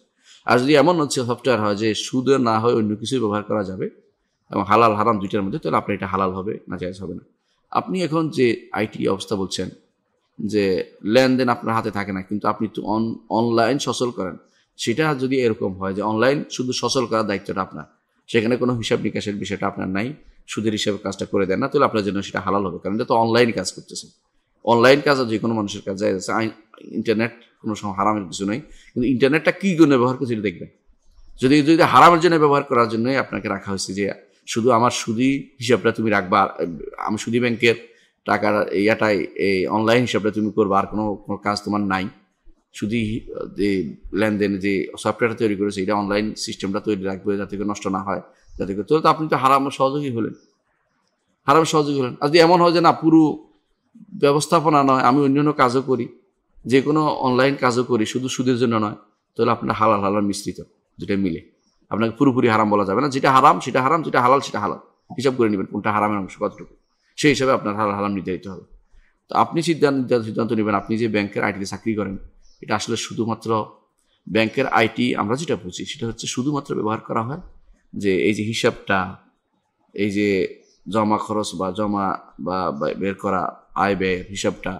আর যদি এমন হচ্ছে সফটওয়্যার হয় যে সুদে না হয় অন্য কিছুই ব্যবহার করা যাবে এবং হালাল হারাম দুইটার মধ্যে তাহলে আপনার এটা হালাল হবে না জায়জ হবে না আপনি এখন যে আইটি অবস্থা বলছেন যে লেনদেন আপনার হাতে থাকে না কিন্তু আপনি তো অন অনলাইন সচল করেন সেটা যদি এরকম হয় যে অনলাইন শুধু সচল করার দায়িত্বটা আপনার সেখানে কোনো হিসাব নিকাশের বিষয়টা আপনার নাই সুদের হিসাবে কাজটা করে দেন না তাহলে আপনার জন্য সেটা হালাল হবে কারণ এটা তো অনলাইন কাজ করতেছে অনলাইন কাজ আর যে কোনো মানুষের কাজ যায় আছে ইন্টারনেট কোনো সময় হারামের কিছু নেই কিন্তু ইন্টারনেটটা কী জন্য ব্যবহার করছে এটা দেখবেন যদি যদি হারামের জন্য ব্যবহার করার জন্যই আপনাকে রাখা হয়েছে যে শুধু আমার সুদি হিসাবটা তুমি রাখবা আমি সুদি ব্যাংকের টাকার ইয়াটাই এই অনলাইন হিসাবটা তুমি করবা আর কোনো কোনো কাজ তোমার নাই শুধু যে লেনদেন যে সফটওয়্যার তৈরি করেছে এটা অনলাইন সিস্টেমটা তৈরি রাখবে যাতে করে নষ্ট না হয় যাতে করে তো আপনি তো হারাম সহযোগী হলেন হারাম সহযোগী হলেন আর যদি এমন হয় যে না পুরো ব্যবস্থাপনা নয় আমি অন্যান্য কাজও করি যে কোনো অনলাইন কাজও করি শুধু সুদের জন্য নয় তাহলে আপনার হালাল হালাল মিশ্রিত যেটা মিলে আপনাকে পুরোপুরি হারাম বলা যাবে না যেটা হারাম সেটা হারাম যেটা হালাল সেটা হালাল হিসাব করে নেবেন কোনটা হারামের অংশ কতটুকু সেই হিসাবে আপনার হালাল হালাম নির্ধারিত হবে তো আপনি সিদ্ধান্ত সিদ্ধান্ত নেবেন আপনি যে ব্যাংকের আইটিতে চাকরি করেন এটা আসলে শুধুমাত্র ব্যাংকের আইটি আমরা যেটা বুঝি সেটা হচ্ছে শুধুমাত্র ব্যবহার করা হয় যে এই যে হিসাবটা এই যে জমা খরচ বা জমা বা বের করা আয় ব্যয়ের হিসাবটা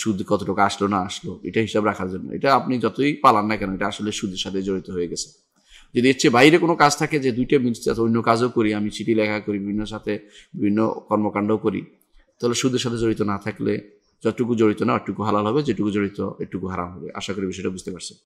সুদ কতটুকু আসলো না আসলো এটা হিসাব রাখার জন্য এটা আপনি যতই পালান না কেন এটা আসলে সুদের সাথে জড়িত হয়ে গেছে যদি এর চেয়ে বাইরে কোনো কাজ থাকে যে দুইটা মিনিট অন্য কাজও করি আমি চিঠি লেখা করি বিভিন্ন সাথে বিভিন্ন কর্মকাণ্ডও করি তাহলে সুদের সাথে জড়িত না থাকলে যতটুকু জড়িত না অটুকু হালাল হবে যেটুকু জড়িত এটুকু হারাম হবে আশা করি বিষয়টা বুঝতে পারছেন